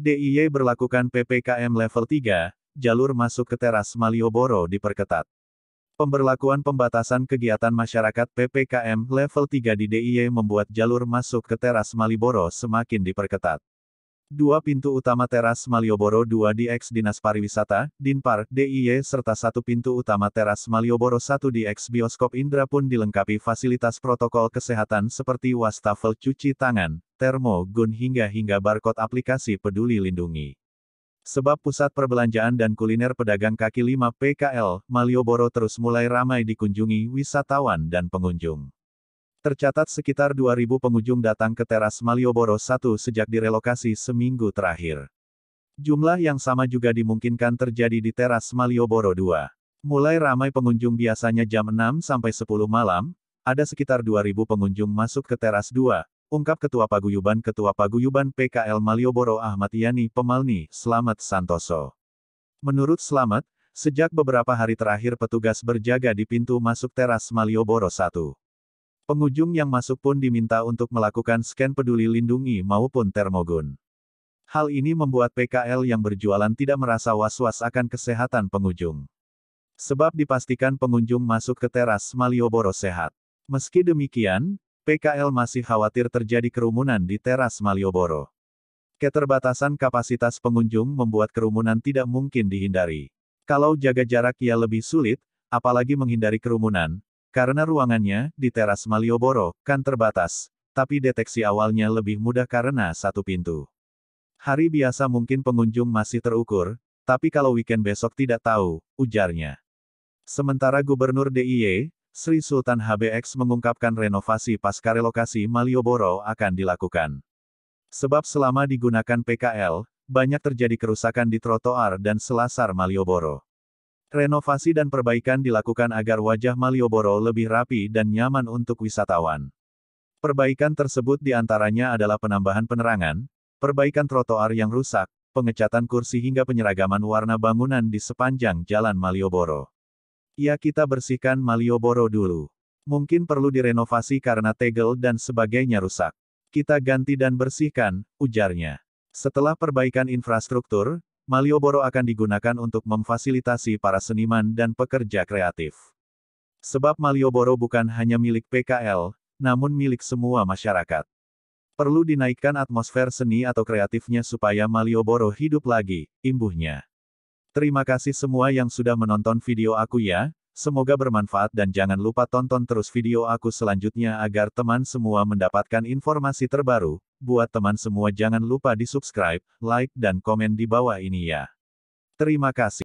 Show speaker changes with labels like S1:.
S1: DIY berlakukan PPKM level 3, jalur masuk ke teras Malioboro diperketat. Pemberlakuan pembatasan kegiatan masyarakat PPKM level 3 di DIY membuat jalur masuk ke teras Malioboro semakin diperketat. Dua pintu utama teras Malioboro 2 di X Dinas Pariwisata, Dinpar, DIY serta satu pintu utama teras Malioboro 1 di X Bioskop Indra pun dilengkapi fasilitas protokol kesehatan seperti wastafel cuci tangan, Termo Gun hingga-hingga barcode aplikasi peduli lindungi. Sebab pusat perbelanjaan dan kuliner pedagang kaki lima PKL, Malioboro terus mulai ramai dikunjungi wisatawan dan pengunjung. Tercatat sekitar 2.000 pengunjung datang ke teras Malioboro 1 sejak direlokasi seminggu terakhir. Jumlah yang sama juga dimungkinkan terjadi di teras Malioboro 2. Mulai ramai pengunjung biasanya jam 6 sampai 10 malam, ada sekitar 2.000 pengunjung masuk ke teras 2, ungkap Ketua Paguyuban Ketua Paguyuban PKL Malioboro Ahmad Yani Pemalni, Selamat Santoso. Menurut Selamat, sejak beberapa hari terakhir petugas berjaga di pintu masuk teras Malioboro 1. Pengunjung yang masuk pun diminta untuk melakukan scan peduli lindungi maupun termogun. Hal ini membuat PKL yang berjualan tidak merasa was-was akan kesehatan pengunjung. Sebab dipastikan pengunjung masuk ke teras Malioboro sehat. Meski demikian, PKL masih khawatir terjadi kerumunan di teras Malioboro. Keterbatasan kapasitas pengunjung membuat kerumunan tidak mungkin dihindari. Kalau jaga jarak ya lebih sulit, apalagi menghindari kerumunan, karena ruangannya di teras Malioboro kan terbatas, tapi deteksi awalnya lebih mudah karena satu pintu. Hari biasa mungkin pengunjung masih terukur, tapi kalau weekend besok tidak tahu, ujarnya. Sementara Gubernur DIY, Sri Sultan HBX mengungkapkan renovasi pasca relokasi Malioboro akan dilakukan. Sebab selama digunakan PKL, banyak terjadi kerusakan di trotoar dan selasar Malioboro. Renovasi dan perbaikan dilakukan agar wajah Malioboro lebih rapi dan nyaman untuk wisatawan. Perbaikan tersebut diantaranya adalah penambahan penerangan, perbaikan trotoar yang rusak, pengecatan kursi hingga penyeragaman warna bangunan di sepanjang jalan Malioboro. Ya kita bersihkan Malioboro dulu. Mungkin perlu direnovasi karena tegel dan sebagainya rusak. Kita ganti dan bersihkan, ujarnya. Setelah perbaikan infrastruktur, Malioboro akan digunakan untuk memfasilitasi para seniman dan pekerja kreatif. Sebab Malioboro bukan hanya milik PKL, namun milik semua masyarakat. Perlu dinaikkan atmosfer seni atau kreatifnya supaya Malioboro hidup lagi, imbuhnya. Terima kasih semua yang sudah menonton video aku ya, semoga bermanfaat dan jangan lupa tonton terus video aku selanjutnya agar teman semua mendapatkan informasi terbaru. Buat teman semua jangan lupa di subscribe, like dan komen di bawah ini ya. Terima kasih.